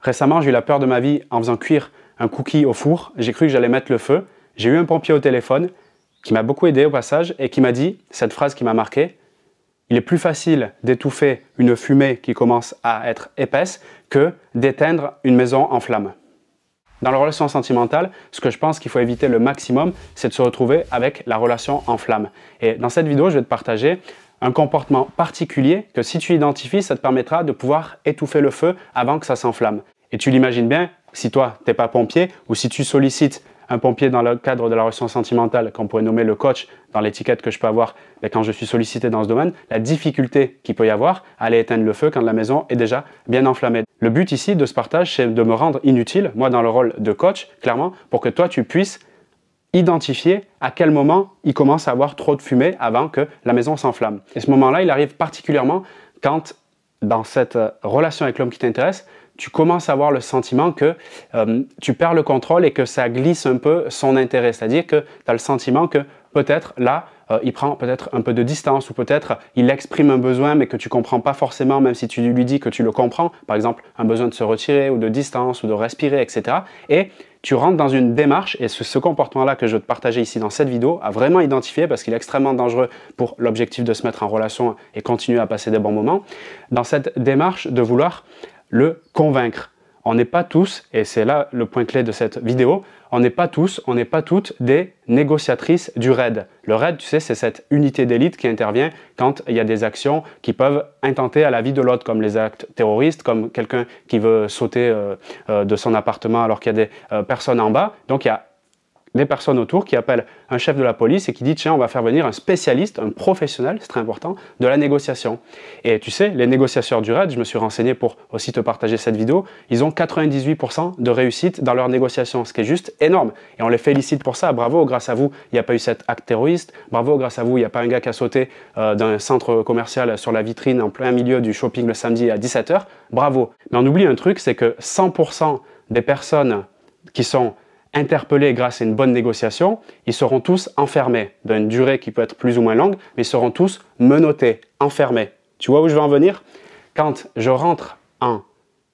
Récemment, j'ai eu la peur de ma vie en faisant cuire un cookie au four. J'ai cru que j'allais mettre le feu. J'ai eu un pompier au téléphone qui m'a beaucoup aidé au passage et qui m'a dit cette phrase qui m'a marqué. Il est plus facile d'étouffer une fumée qui commence à être épaisse que d'éteindre une maison en flammes. Dans la relation sentimentale, ce que je pense qu'il faut éviter le maximum, c'est de se retrouver avec la relation en flamme. Et dans cette vidéo, je vais te partager un comportement particulier que si tu identifies, ça te permettra de pouvoir étouffer le feu avant que ça s'enflamme. Et tu l'imagines bien, si toi, tu n'es pas pompier, ou si tu sollicites un pompier dans le cadre de la relation sentimentale, qu'on pourrait nommer le coach dans l'étiquette que je peux avoir mais ben, quand je suis sollicité dans ce domaine, la difficulté qu'il peut y avoir à aller éteindre le feu quand la maison est déjà bien enflammée. Le but ici de ce partage, c'est de me rendre inutile, moi dans le rôle de coach, clairement, pour que toi, tu puisses identifier à quel moment il commence à avoir trop de fumée avant que la maison s'enflamme. Et ce moment-là, il arrive particulièrement quand, dans cette euh, relation avec l'homme qui t'intéresse, tu commences à avoir le sentiment que euh, tu perds le contrôle et que ça glisse un peu son intérêt. C'est-à-dire que tu as le sentiment que peut-être là, euh, il prend peut-être un peu de distance ou peut-être il exprime un besoin mais que tu comprends pas forcément même si tu lui dis que tu le comprends, par exemple un besoin de se retirer ou de distance ou de respirer, etc. Et tu rentres dans une démarche, et ce, comportement-là que je veux te partager ici dans cette vidéo, a vraiment identifié parce qu'il est extrêmement dangereux pour l'objectif de se mettre en relation et continuer à passer des bons moments, dans cette démarche de vouloir le convaincre on n'est pas tous, et c'est là le point clé de cette vidéo, on n'est pas tous, on n'est pas toutes des négociatrices du RAID. Le RAID, tu sais, c'est cette unité d'élite qui intervient quand il y a des actions qui peuvent intenter à la vie de l'autre, comme les actes terroristes, comme quelqu'un qui veut sauter euh, euh, de son appartement alors qu'il y a des euh, personnes en bas. Donc il y a des personnes autour qui appellent un chef de la police et qui dit tiens, on va faire venir un spécialiste, un professionnel, c'est très important, de la négociation. Et tu sais, les négociateurs du RAID, je me suis renseigné pour aussi te partager cette vidéo, ils ont 98% de réussite dans leurs négociations, ce qui est juste énorme. Et on les félicite pour ça. Bravo, grâce à vous, il n'y a pas eu cet acte terroriste. Bravo, grâce à vous, il n'y a pas un gars qui a sauté euh, d'un centre commercial sur la vitrine en plein milieu du shopping le samedi à 17h. Bravo. Mais on oublie un truc, c'est que 100% des personnes qui sont interpellés grâce à une bonne négociation, ils seront tous enfermés, d'une durée qui peut être plus ou moins longue, mais ils seront tous menottés, enfermés. Tu vois où je veux en venir Quand je rentre en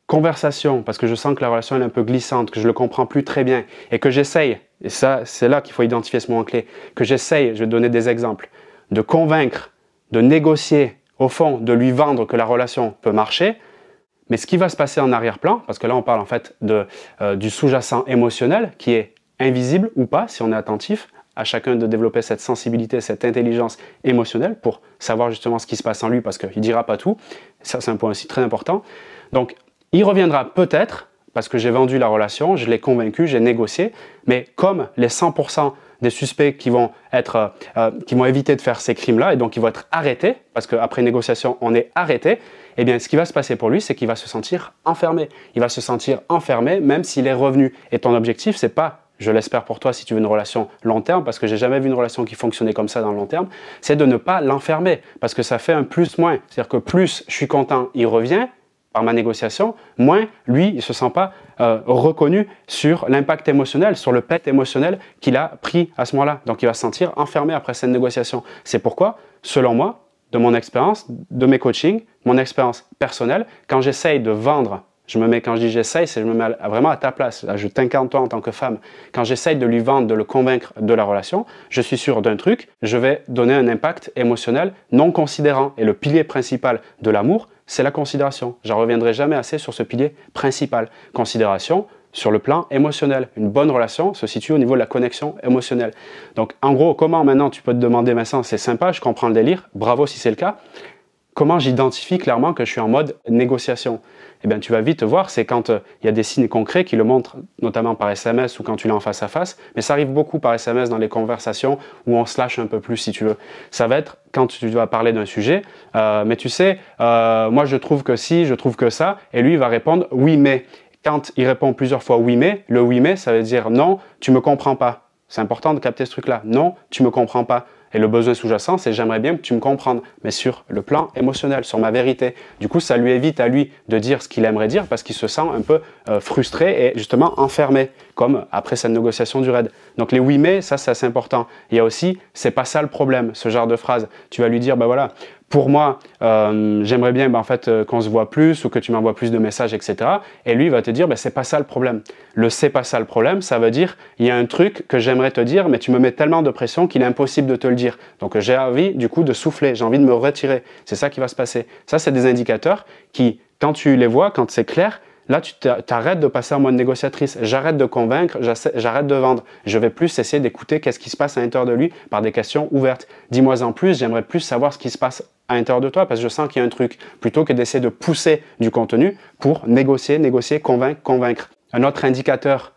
conversation, parce que je sens que la relation est un peu glissante, que je ne le comprends plus très bien, et que j'essaye, et ça c'est là qu'il faut identifier ce moment clé, que j'essaye, je vais donner des exemples, de convaincre, de négocier, au fond, de lui vendre que la relation peut marcher, mais ce qui va se passer en arrière-plan, parce que là on parle en fait de, euh, du sous-jacent émotionnel qui est invisible ou pas si on est attentif, à chacun de développer cette sensibilité, cette intelligence émotionnelle pour savoir justement ce qui se passe en lui parce qu'il ne dira pas tout. Ça, c'est un point aussi très important. Donc, il reviendra peut-être parce que j'ai vendu la relation, je l'ai convaincu, j'ai négocié, mais comme les 100% des suspects qui vont, être, euh, euh, qui vont éviter de faire ces crimes-là et donc qui vont être arrêtés, parce qu'après négociation, on est arrêté, eh bien, ce qui va se passer pour lui, c'est qu'il va se sentir enfermé. Il va se sentir enfermé même s'il est revenu. Et ton objectif, c'est pas je l'espère pour toi si tu veux une relation long terme, parce que j'ai jamais vu une relation qui fonctionnait comme ça dans le long terme, c'est de ne pas l'enfermer, parce que ça fait un plus-moins. C'est-à-dire que plus je suis content, il revient, par ma négociation, moins lui, il ne se sent pas euh, reconnu sur l'impact émotionnel, sur le pet émotionnel qu'il a pris à ce moment-là. Donc il va se sentir enfermé après cette négociation. C'est pourquoi, selon moi, de mon expérience, de mes coachings, mon expérience personnelle, quand j'essaye de vendre, je me mets, quand je dis j'essaye, c'est je me mets vraiment à ta place, je t'incarne toi en tant que femme. Quand j'essaye de lui vendre, de le convaincre de la relation, je suis sûr d'un truc, je vais donner un impact émotionnel non considérant. Et le pilier principal de l'amour, c'est la considération. J'en reviendrai jamais assez sur ce pilier principal. Considération sur le plan émotionnel. Une bonne relation se situe au niveau de la connexion émotionnelle. Donc en gros, comment maintenant tu peux te demander, Vincent, c'est sympa, je comprends le délire, bravo si c'est le cas, Comment j'identifie clairement que je suis en mode négociation Eh bien, tu vas vite voir, c'est quand euh, il y a des signes concrets qui le montrent, notamment par SMS ou quand tu l'as en face à face, mais ça arrive beaucoup par SMS dans les conversations où on se un peu plus, si tu veux. Ça va être quand tu dois parler d'un sujet, euh, mais tu sais, euh, moi je trouve que si, je trouve que ça, et lui il va répondre oui mais. Quand il répond plusieurs fois oui mais, le oui mais ça veut dire non, tu me comprends pas. C'est important de capter ce truc-là. Non, tu me comprends pas. Et le besoin sous-jacent, c'est j'aimerais bien que tu me comprennes, mais sur le plan émotionnel, sur ma vérité. Du coup, ça lui évite à lui de dire ce qu'il aimerait dire parce qu'il se sent un peu euh, frustré et justement enfermé, comme après cette négociation du raid. Donc les oui mais, ça c'est important. Il y a aussi, c'est pas ça le problème, ce genre de phrase. Tu vas lui dire, bah voilà, pour moi, euh, j'aimerais bien ben, en euh, qu'on se voit plus ou que tu m'envoies plus de messages, etc. Et lui il va te dire, ben, c'est pas ça le problème. Le c'est pas ça le problème, ça veut dire, il y a un truc que j'aimerais te dire, mais tu me mets tellement de pression qu'il est impossible de te le dire. Donc j'ai envie du coup de souffler, j'ai envie de me retirer. C'est ça qui va se passer. Ça, c'est des indicateurs qui, quand tu les vois, quand c'est clair, Là, tu t'arrêtes de passer en mode négociatrice. J'arrête de convaincre, j'arrête de vendre. Je vais plus essayer d'écouter qu'est-ce qui se passe à l'intérieur de lui par des questions ouvertes. Dis-moi en plus, j'aimerais plus savoir ce qui se passe à l'intérieur de toi parce que je sens qu'il y a un truc, plutôt que d'essayer de pousser du contenu pour négocier, négocier, convaincre, convaincre. Un autre indicateur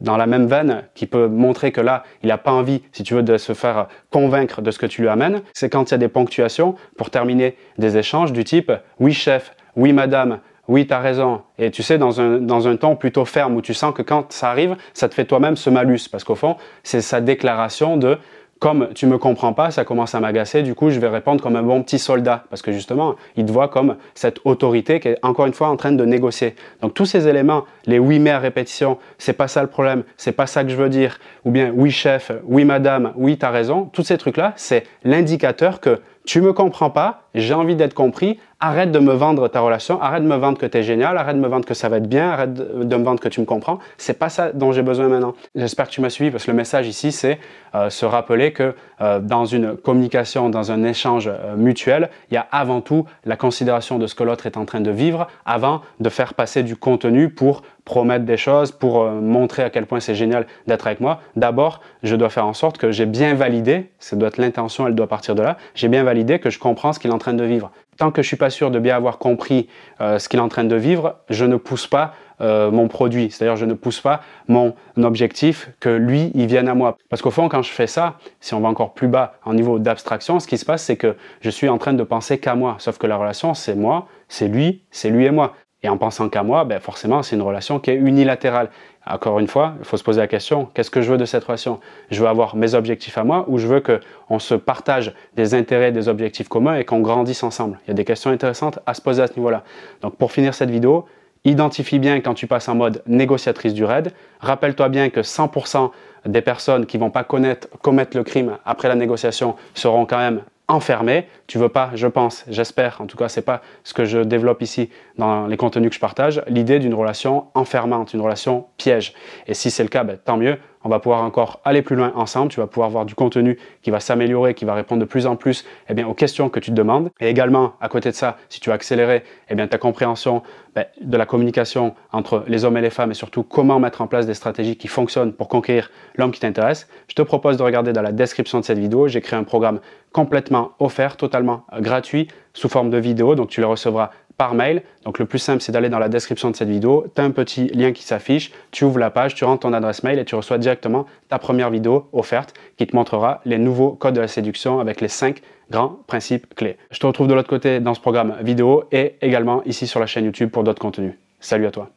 dans la même veine qui peut montrer que là, il n'a pas envie, si tu veux, de se faire convaincre de ce que tu lui amènes, c'est quand il y a des ponctuations pour terminer des échanges du type oui chef, oui madame, oui, tu as raison. Et tu sais, dans un, dans ton plutôt ferme où tu sens que quand ça arrive, ça te fait toi-même ce malus. Parce qu'au fond, c'est sa déclaration de comme tu me comprends pas, ça commence à m'agacer, du coup, je vais répondre comme un bon petit soldat. Parce que justement, il te voit comme cette autorité qui est encore une fois en train de négocier. Donc, tous ces éléments, les oui mais à répétition, c'est pas ça le problème, c'est pas ça que je veux dire, ou bien oui chef, oui madame, oui tu as raison, tous ces trucs-là, c'est l'indicateur que tu me comprends pas, j'ai envie d'être compris, arrête de me vendre ta relation, arrête de me vendre que tu es génial, arrête de me vendre que ça va être bien, arrête de me vendre que tu me comprends. C'est pas ça dont j'ai besoin maintenant. J'espère que tu m'as suivi parce que le message ici, c'est euh, se rappeler que euh, dans une communication, dans un échange euh, mutuel, il y a avant tout la considération de ce que l'autre est en train de vivre avant de faire passer du contenu pour promettre des choses, pour montrer à quel point c'est génial d'être avec moi. D'abord, je dois faire en sorte que j'ai bien validé, ça doit être l'intention, elle doit partir de là, j'ai bien validé que je comprends ce qu'il est en train de vivre tant que je suis pas sûr de bien avoir compris euh, ce qu'il est en train de vivre, je ne pousse pas euh, mon produit, c'est-à-dire je ne pousse pas mon objectif que lui, il vienne à moi. Parce qu'au fond, quand je fais ça, si on va encore plus bas en niveau d'abstraction, ce qui se passe, c'est que je suis en train de penser qu'à moi, sauf que la relation, c'est moi, c'est lui, c'est lui et moi et en pensant qu'à moi, ben, forcément, c'est une relation qui est unilatérale. Encore une fois, il faut se poser la question, qu'est-ce que je veux de cette relation Je veux avoir mes objectifs à moi ou je veux qu'on se partage des intérêts, des objectifs communs et qu'on grandisse ensemble Il y a des questions intéressantes à se poser à ce niveau-là. Donc pour finir cette vidéo, identifie bien quand tu passes en mode négociatrice du raid. Rappelle-toi bien que 100% des personnes qui vont pas connaître, commettre le crime après la négociation seront quand même enfermé. Tu veux pas, je pense, j'espère, en tout cas, c'est pas ce que je développe ici dans les contenus que je partage, l'idée d'une relation enfermante, une relation piège. Et si c'est le cas, ben, tant mieux, on va pouvoir encore aller plus loin ensemble. Tu vas pouvoir voir du contenu qui va s'améliorer, qui va répondre de plus en plus eh bien, aux questions que tu te demandes. Et également, à côté de ça, si tu veux accélérer eh bien, ta compréhension ben, de la communication entre les hommes et les femmes et surtout comment mettre en place des stratégies qui fonctionnent pour conquérir l'homme qui t'intéresse, je te propose de regarder dans la description de cette vidéo. J'ai créé un programme complètement offert, totalement gratuit, sous forme de vidéo. Donc tu le recevras par mail. Donc le plus simple, c'est d'aller dans la description de cette vidéo. Tu as un petit lien qui s'affiche, tu ouvres la page, tu rentres ton adresse mail et tu reçois directement ta première vidéo offerte qui te montrera les nouveaux codes de la séduction avec les cinq grands principes clés. Je te retrouve de l'autre côté dans ce programme vidéo et également ici sur la chaîne YouTube pour d'autres contenus. Salut à toi.